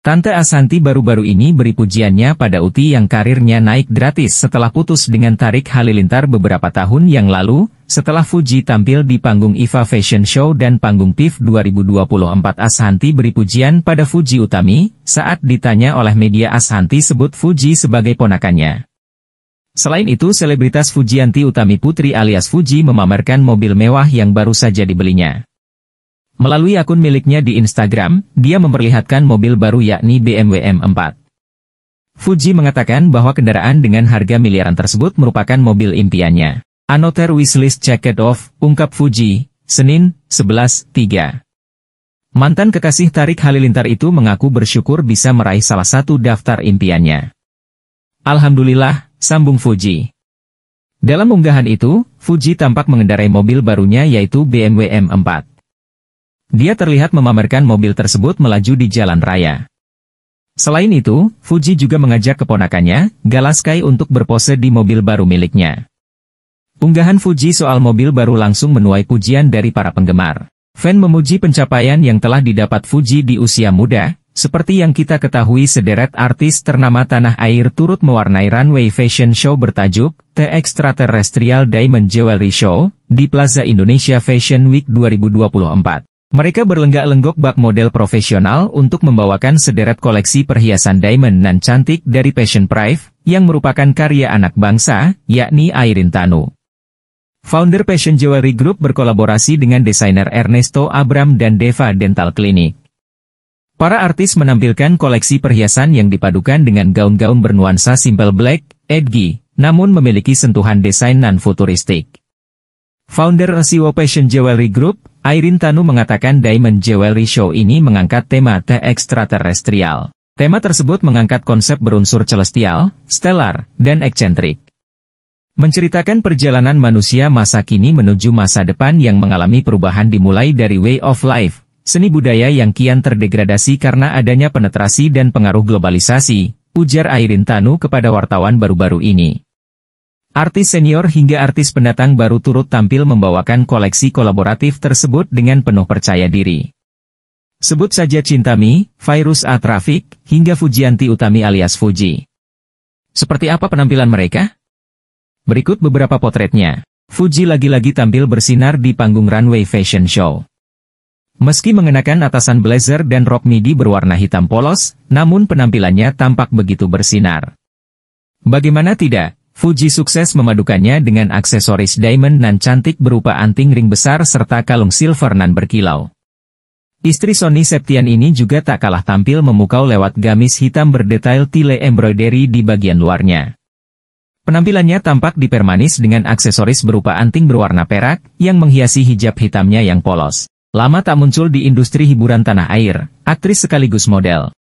Tante Asanti baru-baru ini beri pujiannya pada Uti yang karirnya naik gratis setelah putus dengan Tarik Halilintar beberapa tahun yang lalu, setelah Fuji tampil di panggung IFA Fashion Show dan panggung PIF 2024 Asanti beri pujian pada Fuji Utami, saat ditanya oleh media Asanti sebut Fuji sebagai ponakannya. Selain itu selebritas Fujianti Utami Putri alias Fuji memamerkan mobil mewah yang baru saja dibelinya. Melalui akun miliknya di Instagram, dia memperlihatkan mobil baru yakni BMW M4. Fuji mengatakan bahwa kendaraan dengan harga miliaran tersebut merupakan mobil impiannya. Anoter wishlist jacket off, ungkap Fuji, Senin, 11.3. Mantan kekasih Tarik Halilintar itu mengaku bersyukur bisa meraih salah satu daftar impiannya. Alhamdulillah, sambung Fuji. Dalam unggahan itu, Fuji tampak mengendarai mobil barunya yaitu BMW M4. Dia terlihat memamerkan mobil tersebut melaju di jalan raya. Selain itu, Fuji juga mengajak keponakannya, Galaskai untuk berpose di mobil baru miliknya. Unggahan Fuji soal mobil baru langsung menuai pujian dari para penggemar. Fan memuji pencapaian yang telah didapat Fuji di usia muda, seperti yang kita ketahui sederet artis ternama tanah air turut mewarnai runway fashion show bertajuk The Extraterrestrial Diamond Jewelry Show di Plaza Indonesia Fashion Week 2024. Mereka berlenggak-lenggok bak model profesional untuk membawakan sederet koleksi perhiasan diamond nan cantik dari Passion Prive, yang merupakan karya anak bangsa, yakni Airin Tanu. Founder Passion Jewelry Group berkolaborasi dengan desainer Ernesto Abram dan Deva Dental Clinic. Para artis menampilkan koleksi perhiasan yang dipadukan dengan gaun-gaun bernuansa simple black, edgy, namun memiliki sentuhan desain nan futuristik. Founder Siwo e Passion Jewelry Group, Airin Tanu mengatakan Diamond Jewelry Show ini mengangkat tema The terestrial. Tema tersebut mengangkat konsep berunsur celestial, stellar, dan eksentrik. Menceritakan perjalanan manusia masa kini menuju masa depan yang mengalami perubahan dimulai dari way of life, seni budaya yang kian terdegradasi karena adanya penetrasi dan pengaruh globalisasi, ujar Airin Tanu kepada wartawan baru-baru ini. Artis senior hingga artis pendatang baru turut tampil membawakan koleksi kolaboratif tersebut dengan penuh percaya diri. Sebut saja Cintami, Virus A Traffic, hingga Fujianti Utami alias Fuji. Seperti apa penampilan mereka? Berikut beberapa potretnya. Fuji lagi-lagi tampil bersinar di panggung runway fashion show. Meski mengenakan atasan blazer dan rok midi berwarna hitam polos, namun penampilannya tampak begitu bersinar. Bagaimana tidak, Fuji sukses memadukannya dengan aksesoris diamond nan cantik berupa anting ring besar serta kalung silver nan berkilau. Istri Sony Septian ini juga tak kalah tampil memukau lewat gamis hitam berdetail tile embroidery di bagian luarnya. Penampilannya tampak dipermanis dengan aksesoris berupa anting berwarna perak, yang menghiasi hijab hitamnya yang polos. Lama tak muncul di industri hiburan tanah air, aktris sekaligus model.